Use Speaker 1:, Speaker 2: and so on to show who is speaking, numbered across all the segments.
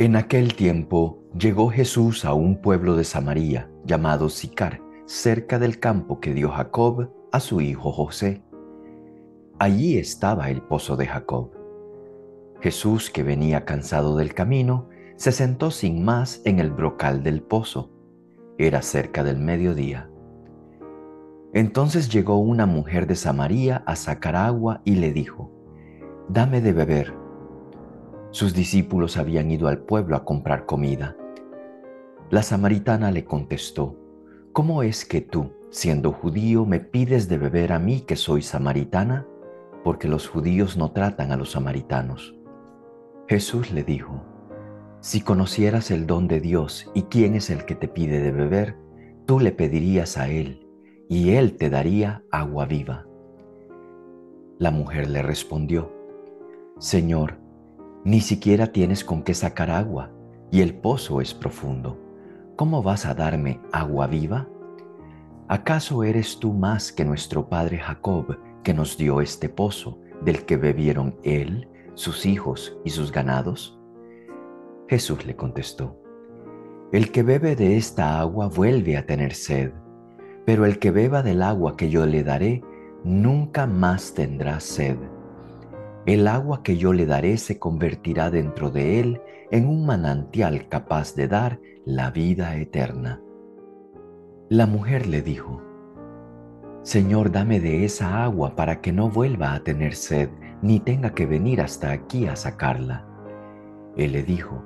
Speaker 1: En aquel tiempo llegó Jesús a un pueblo de Samaria llamado Sicar, cerca del campo que dio Jacob a su hijo José. Allí estaba el pozo de Jacob. Jesús, que venía cansado del camino, se sentó sin más en el brocal del pozo. Era cerca del mediodía. Entonces llegó una mujer de Samaria a sacar agua y le dijo, Dame de beber. Sus discípulos habían ido al pueblo a comprar comida. La samaritana le contestó, ¿Cómo es que tú, siendo judío, me pides de beber a mí que soy samaritana? Porque los judíos no tratan a los samaritanos. Jesús le dijo, Si conocieras el don de Dios y quién es el que te pide de beber, tú le pedirías a él, y él te daría agua viva. La mujer le respondió, Señor, ni siquiera tienes con qué sacar agua y el pozo es profundo. ¿Cómo vas a darme agua viva? ¿Acaso eres tú más que nuestro padre Jacob, que nos dio este pozo, del que bebieron él, sus hijos y sus ganados? Jesús le contestó, El que bebe de esta agua vuelve a tener sed, pero el que beba del agua que yo le daré, nunca más tendrá sed el agua que yo le daré se convertirá dentro de él en un manantial capaz de dar la vida eterna. La mujer le dijo, Señor, dame de esa agua para que no vuelva a tener sed, ni tenga que venir hasta aquí a sacarla. Él le dijo,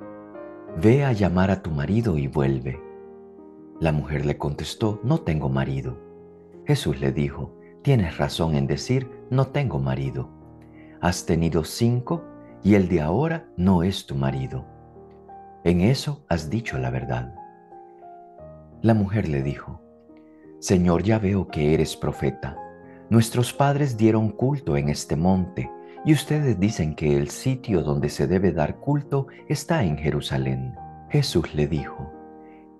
Speaker 1: Ve a llamar a tu marido y vuelve. La mujer le contestó, No tengo marido. Jesús le dijo, Tienes razón en decir, No tengo marido has tenido cinco y el de ahora no es tu marido. En eso has dicho la verdad. La mujer le dijo, Señor, ya veo que eres profeta. Nuestros padres dieron culto en este monte, y ustedes dicen que el sitio donde se debe dar culto está en Jerusalén. Jesús le dijo,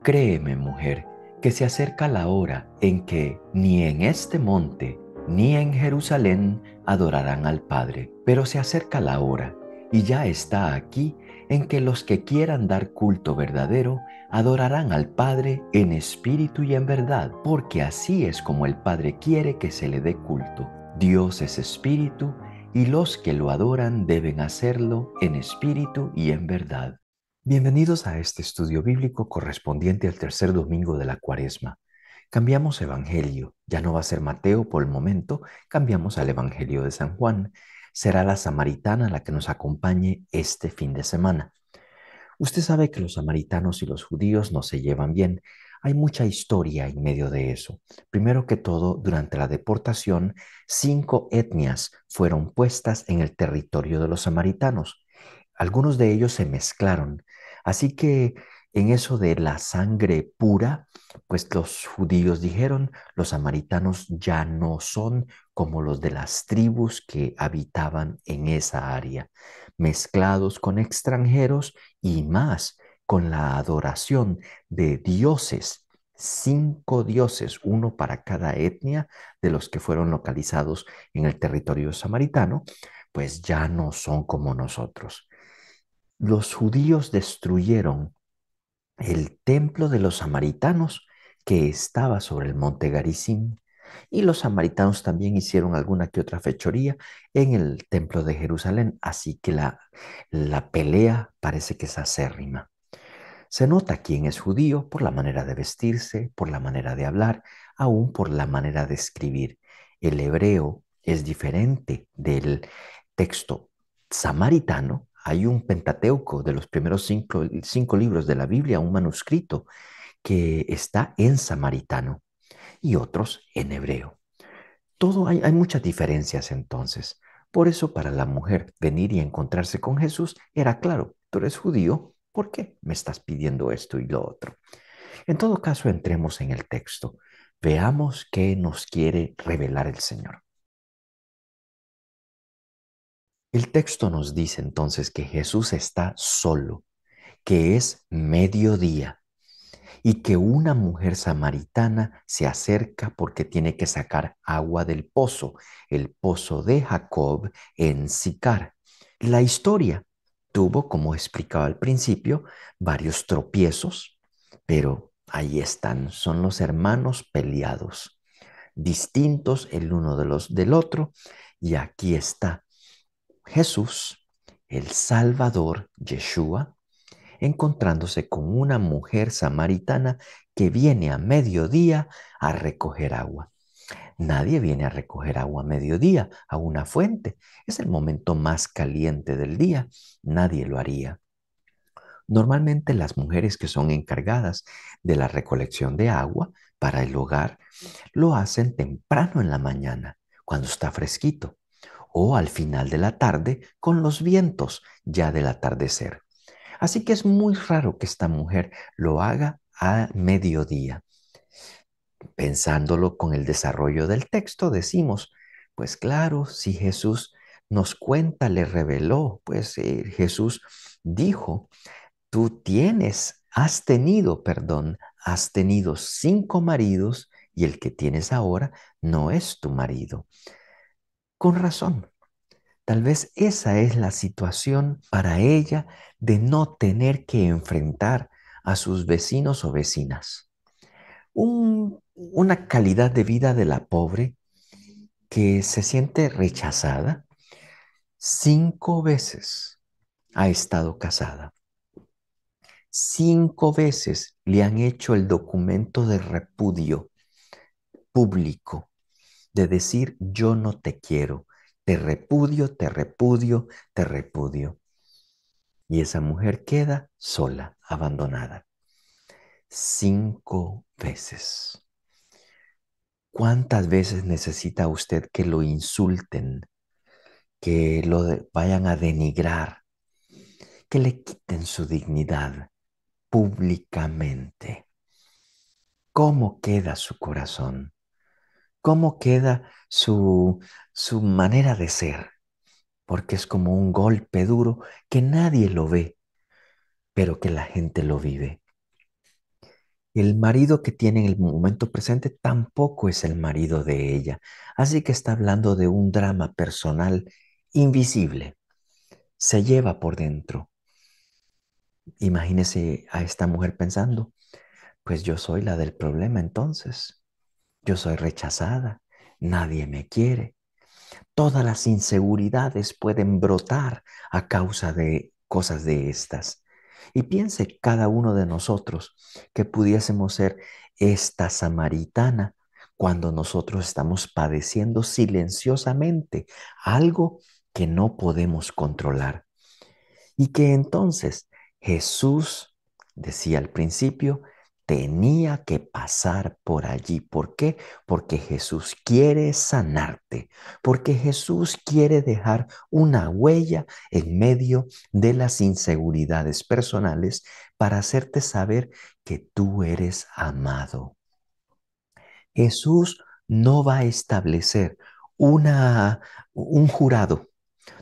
Speaker 1: Créeme, mujer, que se acerca la hora en que ni en este monte ni en Jerusalén adorarán al Padre, pero se acerca la hora, y ya está aquí, en que los que quieran dar culto verdadero adorarán al Padre en espíritu y en verdad, porque así es como el Padre quiere que se le dé culto. Dios es espíritu, y los que lo adoran deben hacerlo en espíritu y en verdad. Bienvenidos a este estudio bíblico correspondiente al tercer domingo de la cuaresma. Cambiamos evangelio, ya no va a ser Mateo por el momento, cambiamos al evangelio de San Juan. Será la samaritana la que nos acompañe este fin de semana. Usted sabe que los samaritanos y los judíos no se llevan bien. Hay mucha historia en medio de eso. Primero que todo, durante la deportación, cinco etnias fueron puestas en el territorio de los samaritanos. Algunos de ellos se mezclaron. Así que en eso de la sangre pura, pues los judíos dijeron, los samaritanos ya no son como los de las tribus que habitaban en esa área, mezclados con extranjeros y más con la adoración de dioses, cinco dioses, uno para cada etnia de los que fueron localizados en el territorio samaritano, pues ya no son como nosotros. Los judíos destruyeron el templo de los samaritanos que estaba sobre el monte Garizim. Y los samaritanos también hicieron alguna que otra fechoría en el templo de Jerusalén, así que la, la pelea parece que es acérrima. Se nota quién es judío por la manera de vestirse, por la manera de hablar, aún por la manera de escribir. El hebreo es diferente del texto samaritano hay un Pentateuco de los primeros cinco, libros de la Biblia, un manuscrito que está en samaritano y otros en hebreo. Todo hay, hay muchas diferencias entonces. Por eso para la mujer venir y encontrarse con Jesús era claro, tú eres judío, ¿por qué me estás pidiendo esto y lo otro? En todo caso, entremos en el texto. Veamos qué nos quiere revelar el Señor. El texto nos dice entonces que Jesús está solo, que es mediodía y que una mujer samaritana se acerca porque tiene que sacar agua del pozo, el pozo de Jacob en Sicar. La historia tuvo, como explicaba al principio, varios tropiezos, pero ahí están, son los hermanos peleados, distintos el uno de los, del otro, y aquí está Jesús, el Salvador Yeshua, encontrándose con una mujer samaritana que viene a mediodía a recoger agua. Nadie viene a recoger agua a mediodía a una fuente. Es el momento más caliente del día. Nadie lo haría. Normalmente las mujeres que son encargadas de la recolección de agua para el hogar lo hacen temprano en la mañana, cuando está fresquito o al final de la tarde con los vientos ya del atardecer. Así que es muy raro que esta mujer lo haga a mediodía. Pensándolo con el desarrollo del texto, decimos, pues claro, si Jesús nos cuenta, le reveló, pues eh, Jesús dijo, tú tienes, has tenido, perdón, has tenido cinco maridos y el que tienes ahora no es tu marido. Con razón. Tal vez esa es la situación para ella de no tener que enfrentar a sus vecinos o vecinas. una calidad de vida de la pobre que se siente rechazada. Cinco veces ha estado casada. Cinco veces le han hecho el documento de repudio público de decir yo no te quiero, te repudio, te repudio, te repudio. Y esa mujer queda sola, abandonada. Cinco veces. ¿Cuántas veces necesita usted que lo insulten, que lo vayan a denigrar, que le quiten su dignidad públicamente? ¿Cómo queda su corazón? cómo queda su, su manera de ser, porque es como un golpe duro que nadie lo ve, pero que la gente lo vive. El marido que tiene en el momento presente tampoco es el marido de ella, así que está hablando de un drama personal invisible. Se lleva por dentro. Imagínese a esta mujer pensando, pues yo soy la del problema entonces. Yo soy rechazada, nadie me quiere. Todas las inseguridades pueden brotar a causa de cosas de estas. Y piense cada uno de nosotros que pudiésemos ser esta samaritana cuando nosotros estamos padeciendo silenciosamente algo que no podemos controlar. Y que entonces Jesús, decía al principio, tenía que pasar por allí. ¿Por qué? Porque Jesús quiere sanarte, porque Jesús quiere dejar una huella en medio de las inseguridades personales para hacerte saber que tú eres amado. Jesús no va a establecer un jurado,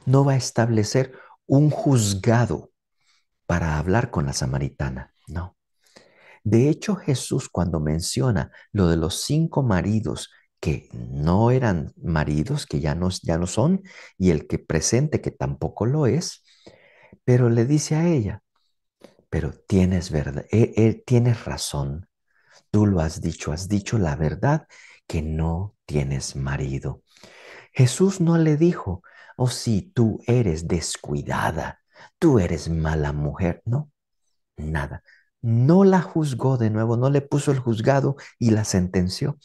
Speaker 1: no va a establecer un juzgado para hablar con la samaritana, no. De hecho, Jesús cuando menciona lo de los cinco maridos que no eran maridos, que ya no, ya no son, y el que presente que tampoco lo es, pero le dice a ella, pero tienes verdad, él eh, eh, tiene razón, tú lo has dicho, has dicho la verdad que no tienes marido. Jesús no le dijo, oh sí, tú eres descuidada, tú eres mala mujer, no, nada no la juzgó de nuevo, no le puso el juzgado y la sentenció,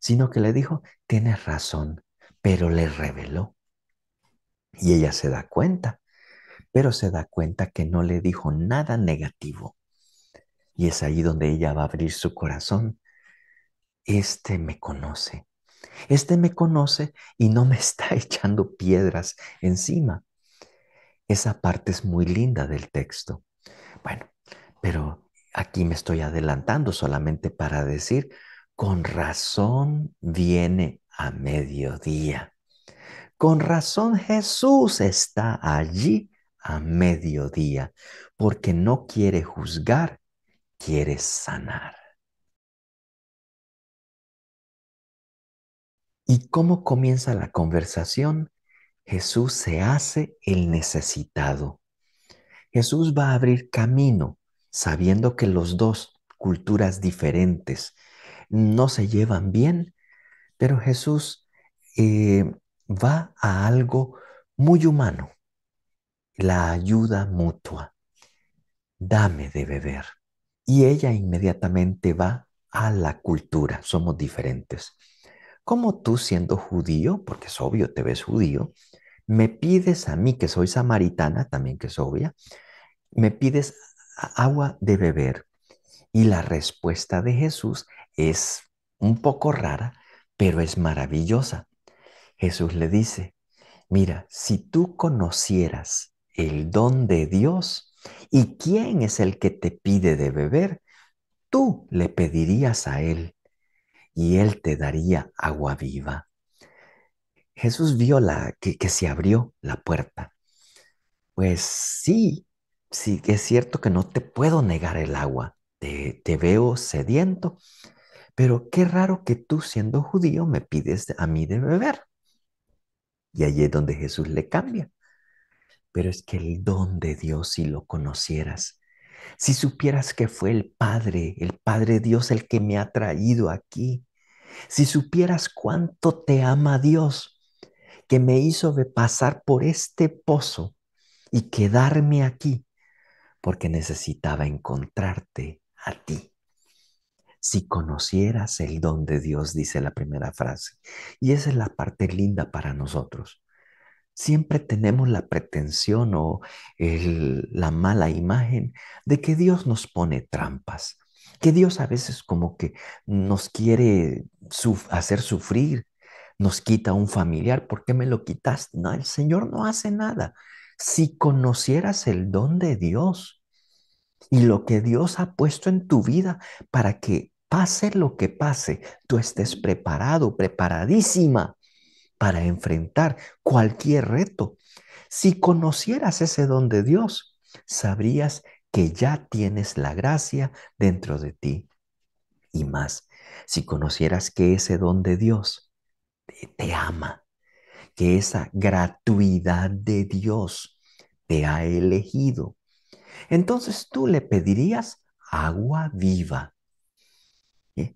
Speaker 1: sino que le dijo, tienes razón, pero le reveló. Y ella se da cuenta, pero se da cuenta que no le dijo nada negativo. Y es ahí donde ella va a abrir su corazón. Este me conoce. Este me conoce y no me está echando piedras encima. Esa parte es muy linda del texto. Bueno, pero aquí me estoy adelantando solamente para decir, con razón viene a mediodía. Con razón Jesús está allí a mediodía, porque no quiere juzgar, quiere sanar. ¿Y cómo comienza la conversación? Jesús se hace el necesitado. Jesús va a abrir camino sabiendo que los dos, culturas diferentes, no se llevan bien, pero Jesús eh, va a algo muy humano, la ayuda mutua. Dame de beber. Y ella inmediatamente va a la cultura, somos diferentes. Como tú siendo judío, porque es obvio, te ves judío, me pides a mí, que soy samaritana, también que es obvia, me pides agua de beber. Y la respuesta de Jesús es un poco rara, pero es maravillosa. Jesús le dice, mira, si tú conocieras el don de Dios y quién es el que te pide de beber, tú le pedirías a él y él te daría agua viva. Jesús vio la, que, que se abrió la puerta. Pues sí, sí que es cierto que no te puedo negar el agua, te, te veo sediento, pero qué raro que tú siendo judío me pides a mí de beber. Y allí es donde Jesús le cambia. Pero es que el don de Dios, si lo conocieras, si supieras que fue el Padre, el Padre Dios el que me ha traído aquí, si supieras cuánto te ama Dios, que me hizo pasar por este pozo y quedarme aquí, porque necesitaba encontrarte a ti. Si conocieras el don de Dios, dice la primera frase. Y esa es la parte linda para nosotros. Siempre tenemos la pretensión o la mala imagen de que Dios nos pone trampas, que Dios a veces como que nos quiere hacer sufrir, nos quita un familiar, ¿por qué me lo quitas? No, el Señor no hace nada si conocieras el don de Dios y lo que Dios ha puesto en tu vida para que pase lo que pase, tú estés preparado, preparadísima para enfrentar cualquier reto. Si conocieras ese don de Dios, sabrías que ya tienes la gracia dentro de ti. Y más, si conocieras que ese don de Dios te ama, que esa gratuidad de Dios te ha elegido, entonces tú le pedirías agua viva. ¿eh?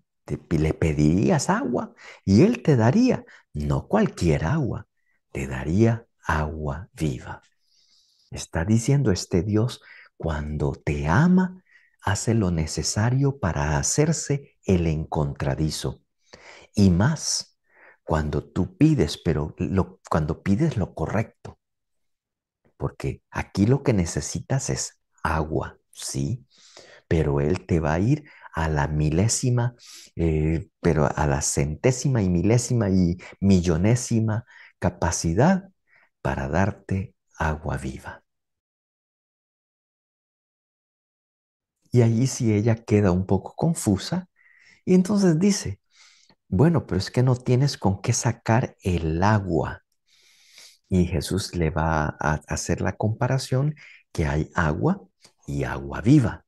Speaker 1: le pedirías agua y él te daría, no cualquier agua, te daría agua viva. Está diciendo este Dios, cuando te ama, hace lo necesario para hacerse el encontradizo. Y más, cuando tú pides, pero cuando pides lo correcto. Porque aquí lo que necesitas es agua, ¿sí? Pero Él te va a ir a la milésima, eh, pero a la centésima y milésima y millonésima capacidad para darte agua viva. Y allí si ella queda un poco confusa, y entonces dice, bueno, pero es que no tienes con qué sacar el agua. Y Jesús le va a hacer la comparación que hay agua y agua viva.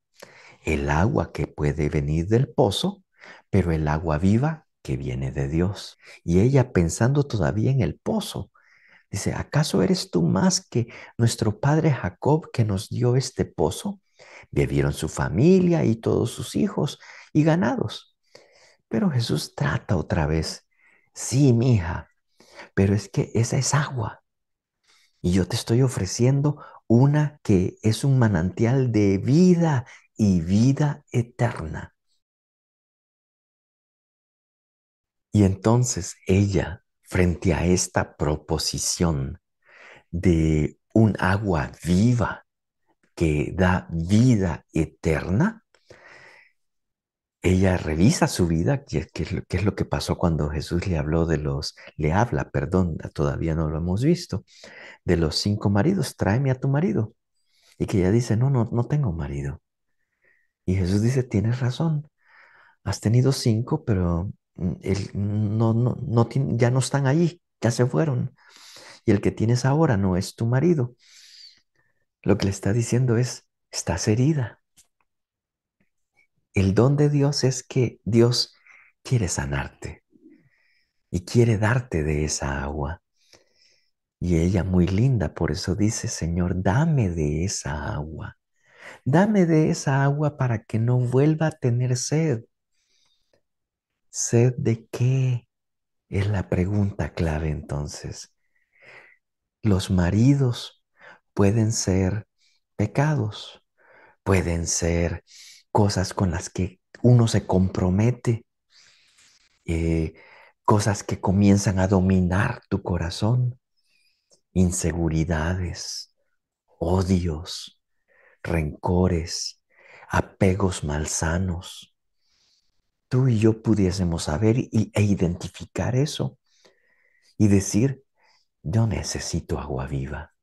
Speaker 1: El agua que puede venir del pozo, pero el agua viva que viene de Dios. Y ella pensando todavía en el pozo, dice, ¿acaso eres tú más que nuestro padre Jacob que nos dio este pozo? Bebieron su familia y todos sus hijos y ganados. Pero Jesús trata otra vez. Sí, mija, pero es que esa es agua. Y yo te estoy ofreciendo una que es un manantial de vida y vida eterna. Y entonces ella, frente a esta proposición de un agua viva que da vida eterna, ella revisa su vida, que es, es lo que pasó cuando Jesús le habló de los, le habla, perdón, todavía no lo hemos visto, de los cinco maridos, tráeme a tu marido. Y que ella dice, no, no, no tengo marido. Y Jesús dice, tienes razón, has tenido cinco, pero él, mm, no, no, no, ya no están allí, ya se fueron. Y el que tienes ahora no es tu marido. Lo que le está diciendo es, estás herida, el don de Dios es que Dios quiere sanarte y quiere darte de esa agua. Y ella muy linda, por eso dice, Señor, dame de esa agua. Dame de esa agua para que no vuelva a tener sed. ¿Sed de qué? Es la pregunta clave entonces. Los maridos pueden ser pecados, pueden ser cosas con las que uno se compromete, eh, cosas que comienzan a dominar tu corazón, inseguridades, odios, rencores, apegos malsanos. Tú y yo pudiésemos saber e identificar eso y decir, yo necesito agua viva.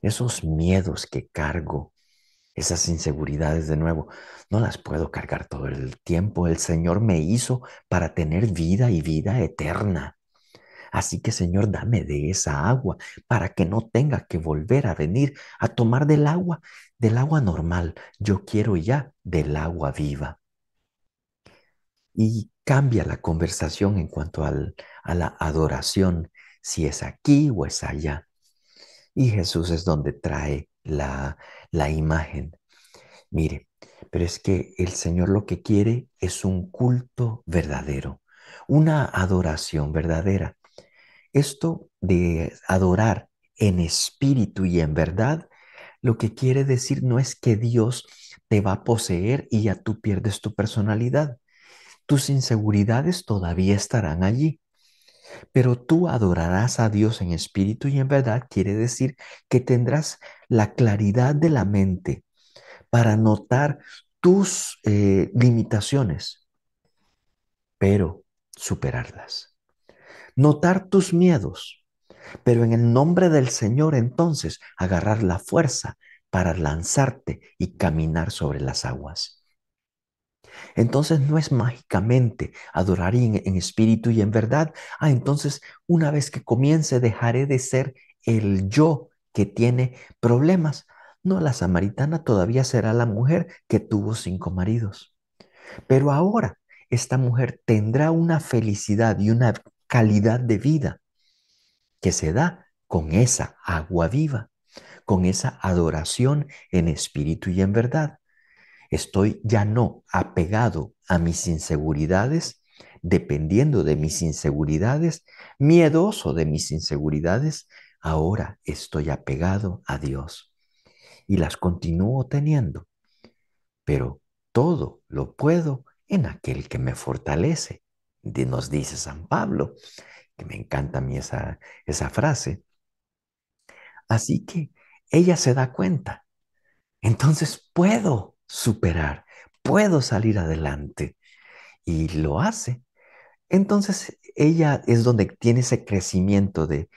Speaker 1: Esos miedos que cargo, esas inseguridades de nuevo. No las puedo cargar todo el tiempo. El Señor me hizo para tener vida y vida eterna. Así que Señor, dame de esa agua para que no tenga que volver a venir a tomar del agua, del agua normal. Yo quiero ya del agua viva. Y cambia la conversación en cuanto a la adoración, si es aquí o es allá. Y Jesús es donde trae la, la imagen. Mire, pero es que el Señor lo que quiere es un culto verdadero, una adoración verdadera. Esto de adorar en espíritu y en verdad, lo que quiere decir no es que Dios te va a poseer y ya tú pierdes tu personalidad. Tus inseguridades todavía estarán allí. Pero tú adorarás a Dios en espíritu y en verdad quiere decir que tendrás la claridad de la mente para notar tus eh, limitaciones, pero superarlas. Notar tus miedos, pero en el nombre del Señor entonces agarrar la fuerza para lanzarte y caminar sobre las aguas. Entonces no es mágicamente adorar en, espíritu y en verdad. Ah, entonces una vez que comience dejaré de ser el yo que tiene problemas. No, la samaritana todavía será la mujer que tuvo cinco maridos. Pero ahora esta mujer tendrá una felicidad y una calidad de vida que se da con esa agua viva, con esa adoración en espíritu y en verdad. Estoy ya no apegado a mis inseguridades, dependiendo de mis inseguridades, miedoso de mis inseguridades, ahora estoy apegado a Dios y las continúo teniendo. Pero todo lo puedo en aquel que me fortalece, nos dice San Pablo, que me encanta a mí esa, esa frase. Así que ella se da cuenta. Entonces puedo superar, puedo salir adelante. Y lo hace. Entonces ella es donde tiene ese crecimiento de,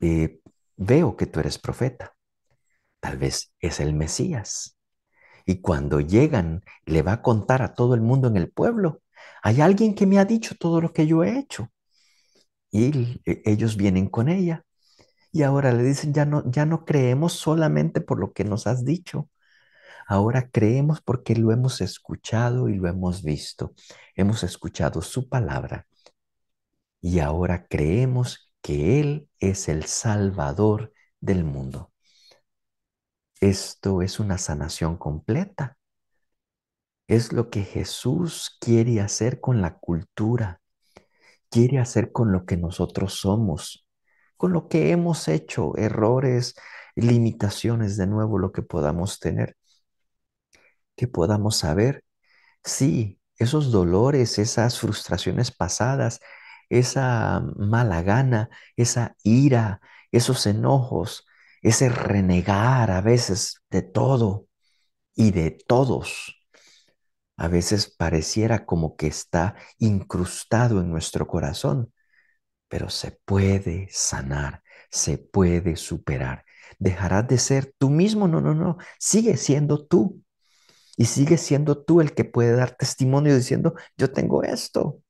Speaker 1: eh, veo que tú eres profeta, tal vez es el Mesías. Y cuando llegan, le va a contar a todo el mundo en el pueblo, hay alguien que me ha dicho todo lo que yo he hecho. Y e, ellos vienen con ella. Y ahora le dicen, ya no, ya no creemos solamente por lo que nos has dicho, Ahora creemos porque lo hemos escuchado y lo hemos visto. Hemos escuchado su palabra y ahora creemos que Él es el Salvador del mundo. Esto es una sanación completa. Es lo que Jesús quiere hacer con la cultura, quiere hacer con lo que nosotros somos, con lo que hemos hecho, errores, limitaciones, de nuevo lo que podamos tener que podamos saber, sí, esos dolores, esas frustraciones pasadas, esa mala gana, esa ira, esos enojos, ese renegar a veces de todo y de todos. A veces pareciera como que está incrustado en nuestro corazón, pero se puede sanar, se puede superar. Dejarás de ser tú mismo, no, no, no, sigue siendo tú, y sigue siendo tú el que puede dar testimonio diciendo, yo tengo esto,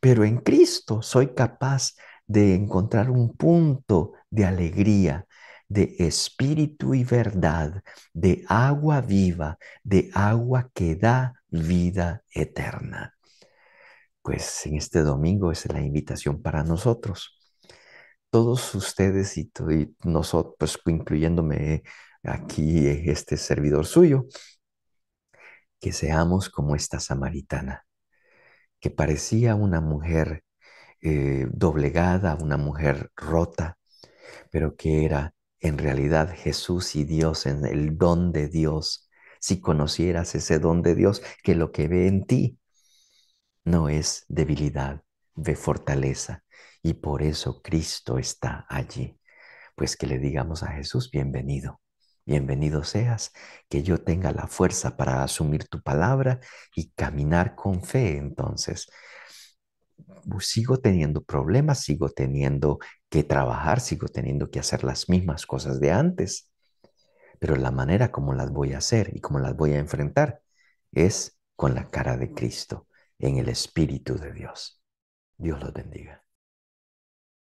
Speaker 1: pero en Cristo soy capaz de encontrar un punto de alegría, de espíritu y verdad, de agua viva, de agua que da vida eterna. Pues en este domingo es la invitación para nosotros. Todos ustedes y, nosotros, pues incluyéndome aquí, eh, este servidor suyo, que seamos como esta samaritana, que parecía una mujer eh, doblegada, una mujer rota, pero que era en realidad Jesús y Dios, en el don de Dios. Si conocieras ese don de Dios, que lo que ve en ti no es debilidad, ve fortaleza. Y por eso Cristo está allí. Pues que le digamos a Jesús, bienvenido. Bienvenido seas, que yo tenga la fuerza para asumir tu palabra y caminar con fe. Entonces, sigo teniendo problemas, sigo teniendo que trabajar, sigo teniendo que hacer las mismas cosas de antes, pero la manera como las voy a hacer y como las voy a enfrentar es con la cara de Cristo, en el Espíritu de Dios. Dios los bendiga.